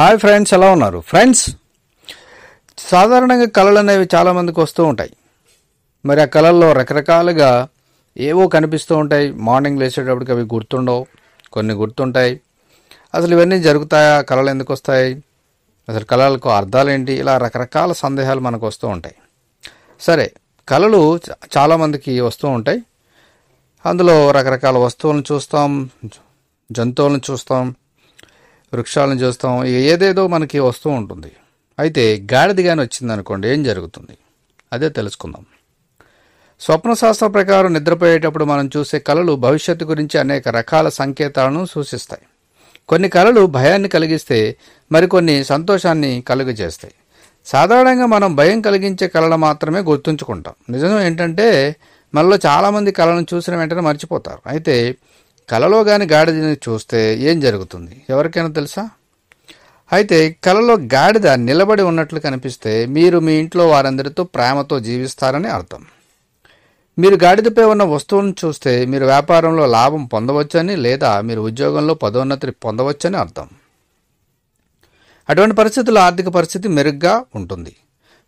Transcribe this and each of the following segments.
hi friends ఎలా ఉన్నారు friends సాధారణంగా కళలు అనేవి చాలామందికి వస్తూ ఉంటాయి మరి ఆ కళల్లో రకరకాలుగా ఏవో కనిపిస్తూ ఉంటాయి మార్నింగ్ లేచేటప్పటికి అవి గుర్తుండవు కొన్ని గుర్తుంటాయి అసలు ఇవన్నీ జరుగుతాయా కళలు ఎందుకు వస్తాయి అసలు కళలకు అర్థాలేంటి ఇలా రకరకాల సందేహాలు మనకు వస్తూ ఉంటాయి సరే కళలు చాలామందికి వస్తూ ఉంటాయి అందులో రకరకాల వస్తువులను చూస్తాం జంతువులను చూస్తాం వృక్షాలను చూస్తాం ఏదేదో మనకి వస్తూ ఉంటుంది అయితే గాడిది కానీ అనుకోండి ఏం జరుగుతుంది అదే తెలుసుకుందాం స్వప్న శాస్త్రం ప్రకారం నిద్రపోయేటప్పుడు మనం చూసే కళలు భవిష్యత్తు గురించి అనేక రకాల సంకేతాలను సూచిస్తాయి కొన్ని కళలు భయాన్ని కలిగిస్తే మరికొన్ని సంతోషాన్ని కలుగజేస్తాయి సాధారణంగా మనం భయం కలిగించే కళలు మాత్రమే గుర్తుంచుకుంటాం నిజం ఏంటంటే మనలో చాలామంది కళలను చూసిన వెంటనే మర్చిపోతారు అయితే కలలో గాని గాడిదని చూస్తే ఏం జరుగుతుంది ఎవరికైనా తెలుసా అయితే కలలో గాడిద నిలబడి ఉన్నట్లు కనిపిస్తే మీరు మీ ఇంట్లో వారందరితో ప్రేమతో జీవిస్తారని అర్థం మీరు గాడిదపై ఉన్న వస్తువులను చూస్తే మీరు వ్యాపారంలో లాభం పొందవచ్చని లేదా మీరు ఉద్యోగంలో పదోన్నతి పొందవచ్చని అర్థం అటువంటి పరిస్థితుల్లో ఆర్థిక పరిస్థితి మెరుగ్గా ఉంటుంది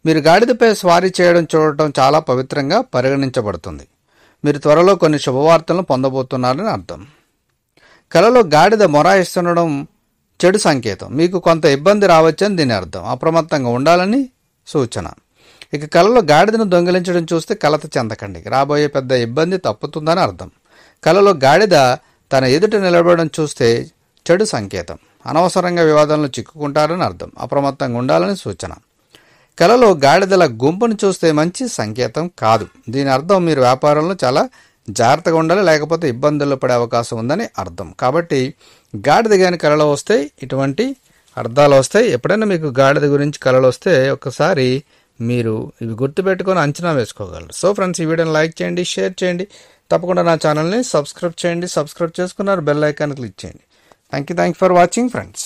మీరు గాడిదపై స్వారీ చేయడం చూడటం చాలా పవిత్రంగా పరిగణించబడుతుంది మీరు త్వరలో కొన్ని శుభవార్తలను పొందబోతున్నారని అర్థం కళలో గాడిద మొరాయిస్తుండడం చెడు సంకేతం మీకు కొంత ఇబ్బంది రావచ్చని దీని అర్థం అప్రమత్తంగా ఉండాలని సూచన ఇక కళలో గాడిదను దొంగిలించడం చూస్తే కలత చెందకండి రాబోయే పెద్ద ఇబ్బంది తప్పుతుందని అర్థం కళలో గాడిద తన ఎదుట నిలబడడం చూస్తే చెడు సంకేతం అనవసరంగా వివాదంలో చిక్కుకుంటారని అర్థం అప్రమత్తంగా ఉండాలని సూచన కలలో గాడిదల గుంపును చూస్తే మంచి సంకేతం కాదు దీని అర్థం మీరు వ్యాపారంలో చాలా జాగ్రత్తగా ఉండాలి లేకపోతే ఇబ్బందుల్లో పడే అవకాశం ఉందని అర్థం కాబట్టి గాడిద కానీ కళలు వస్తే ఇటువంటి అర్థాలు వస్తాయి ఎప్పుడైనా మీకు గాడిద గురించి కళలు వస్తే ఒకసారి మీరు ఇవి గుర్తుపెట్టుకొని అంచనా వేసుకోగలరు సో ఫ్రెండ్స్ ఈ వీడియోని లైక్ చేయండి షేర్ చేయండి తప్పకుండా నా ఛానల్ని సబ్స్క్రైబ్ చేయండి సబ్స్క్రైబ్ చేసుకున్నారు బెల్ ఐకాన్ క్లిక్ చేయండి thank you thank for watching friends